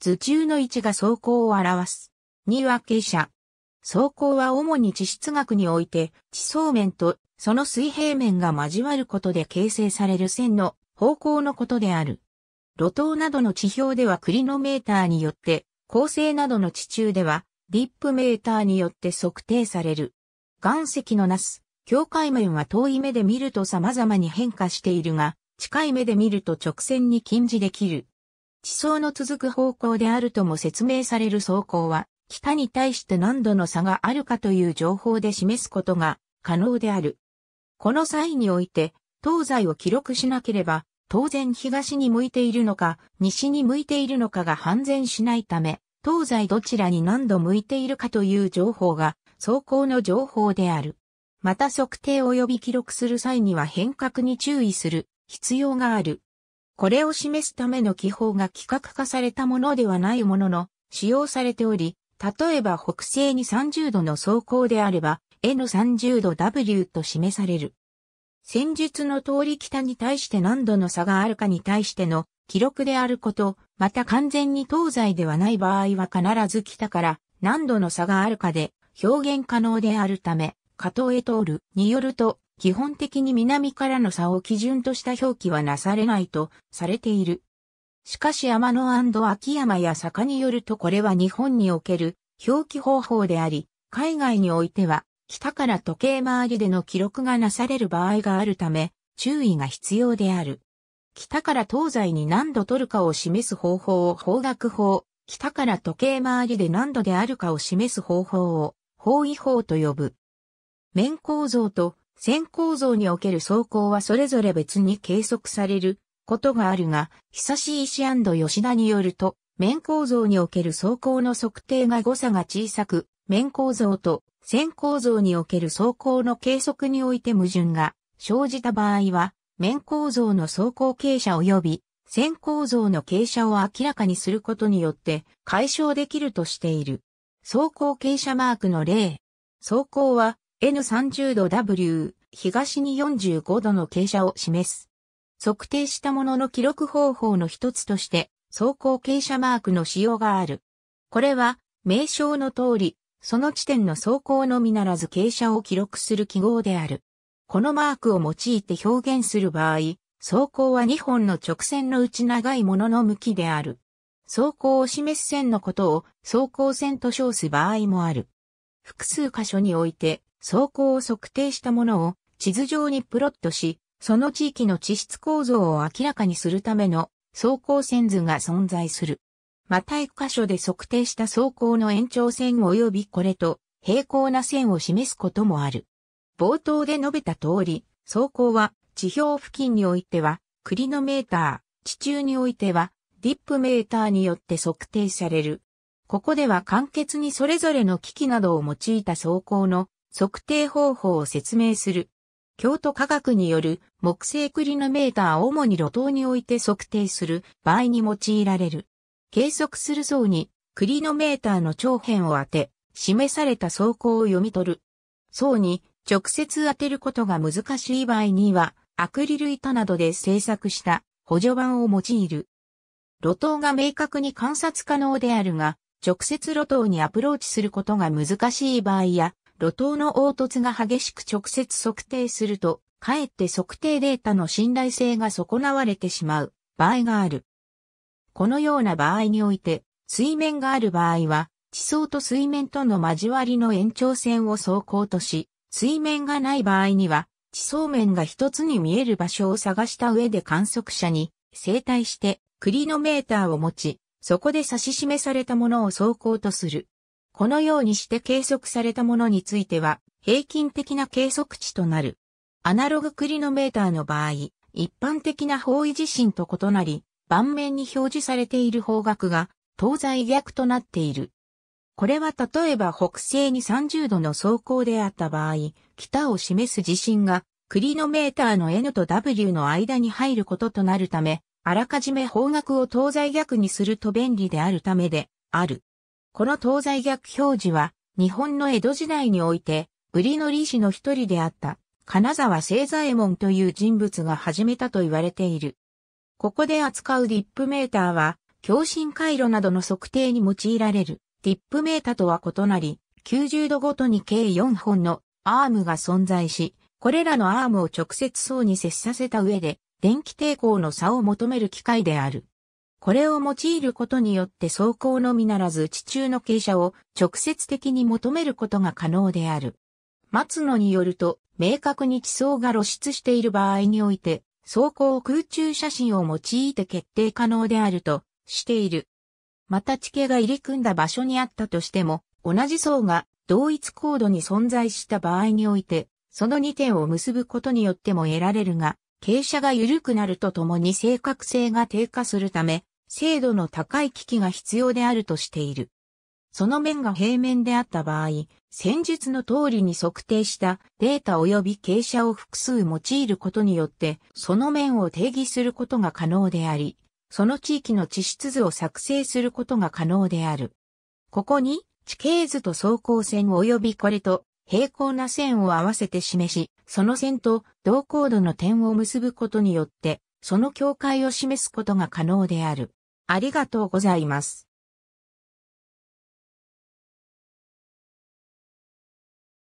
図中の位置が走行を表す。には傾斜。走行は主に地質学において、地層面とその水平面が交わることで形成される線の方向のことである。路頭などの地表ではクリノメーターによって、構成などの地中では、ディップメーターによって測定される。岩石のなす、境界面は遠い目で見ると様々に変化しているが、近い目で見ると直線に近似できる。地層の続く方向であるとも説明される走行は、北に対して何度の差があるかという情報で示すことが可能である。この際において、東西を記録しなければ、当然東に向いているのか、西に向いているのかが判然しないため、東西どちらに何度向いているかという情報が、走行の情報である。また測定及び記録する際には変革に注意する必要がある。これを示すための記法が規格化されたものではないものの、使用されており、例えば北西に30度の走行であれば、N30 度 W と示される。戦術の通り北に対して何度の差があるかに対しての記録であること、また完全に東西ではない場合は必ず北から何度の差があるかで表現可能であるため、加藤へ通るによると、基本的に南からの差を基準とした表記はなされないとされている。しかし天野秋山や坂によるとこれは日本における表記方法であり、海外においては北から時計回りでの記録がなされる場合があるため注意が必要である。北から東西に何度取るかを示す方法を方角法、北から時計回りで何度であるかを示す方法を方位法と呼ぶ。面構造と線構造における走行はそれぞれ別に計測されることがあるが、久しい石吉田によると、面構造における走行の測定が誤差が小さく、面構造と線構造における走行の計測において矛盾が生じた場合は、面構造の走行傾斜及び線構造の傾斜を明らかにすることによって解消できるとしている。走行傾斜マークの例。走行は N30 度 W、東に45度の傾斜を示す。測定したものの記録方法の一つとして、走行傾斜マークの使用がある。これは、名称の通り、その地点の走行のみならず傾斜を記録する記号である。このマークを用いて表現する場合、走行は2本の直線のうち長いものの向きである。走行を示す線のことを走行線と称す場合もある。複数箇所において走行を測定したものを地図上にプロットし、その地域の地質構造を明らかにするための走行線図が存在する。また一箇所で測定した走行の延長線及びこれと平行な線を示すこともある。冒頭で述べた通り、走行は地表付近においてはクリノメーター、地中においてはディップメーターによって測定される。ここでは簡潔にそれぞれの機器などを用いた走行の測定方法を説明する。京都科学による木製クリノメーターを主に路頭において測定する場合に用いられる。計測する像にクリノメーターの長辺を当て、示された走行を読み取る。層に直接当てることが難しい場合には、アクリル板などで製作した補助板を用いる。路頭が明確に観察可能であるが、直接路頭にアプローチすることが難しい場合や、路頭の凹凸が激しく直接測定すると、かえって測定データの信頼性が損なわれてしまう場合がある。このような場合において、水面がある場合は、地層と水面との交わりの延長線を走行とし、水面がない場合には、地層面が一つに見える場所を探した上で観測者に正対してクリノメーターを持ち、そこで指し示されたものを走行とする。このようにして計測されたものについては、平均的な計測値となる。アナログクリノメーターの場合、一般的な方位地震と異なり、盤面に表示されている方角が東西逆となっている。これは例えば北西に30度の走行であった場合、北を示す地震がクリノメーターの N と W の間に入ることとなるため、あらかじめ方角を東西逆にすると便利であるためである。この東西逆表示は、日本の江戸時代において、売りの利子の一人であった、金沢清左衛門という人物が始めたと言われている。ここで扱うディップメーターは、共振回路などの測定に用いられるディップメーターとは異なり、90度ごとに計4本のアームが存在し、これらのアームを直接層に接させた上で、電気抵抗の差を求める機械である。これを用いることによって走行のみならず地中の傾斜を直接的に求めることが可能である。松野によると、明確に地層が露出している場合において、走行空中写真を用いて決定可能であるとしている。また地形が入り組んだ場所にあったとしても、同じ層が同一高度に存在した場合において、その2点を結ぶことによっても得られるが、傾斜が緩くなるとともに正確性が低下するため、精度の高い機器が必要であるとしている。その面が平面であった場合、戦術の通りに測定したデータ及び傾斜を複数用いることによって、その面を定義することが可能であり、その地域の地質図を作成することが可能である。ここに地形図と走行線及びこれと平行な線を合わせて示し、その線と同高度の点を結ぶことによって、その境界を示すことが可能である。ありがとうございます。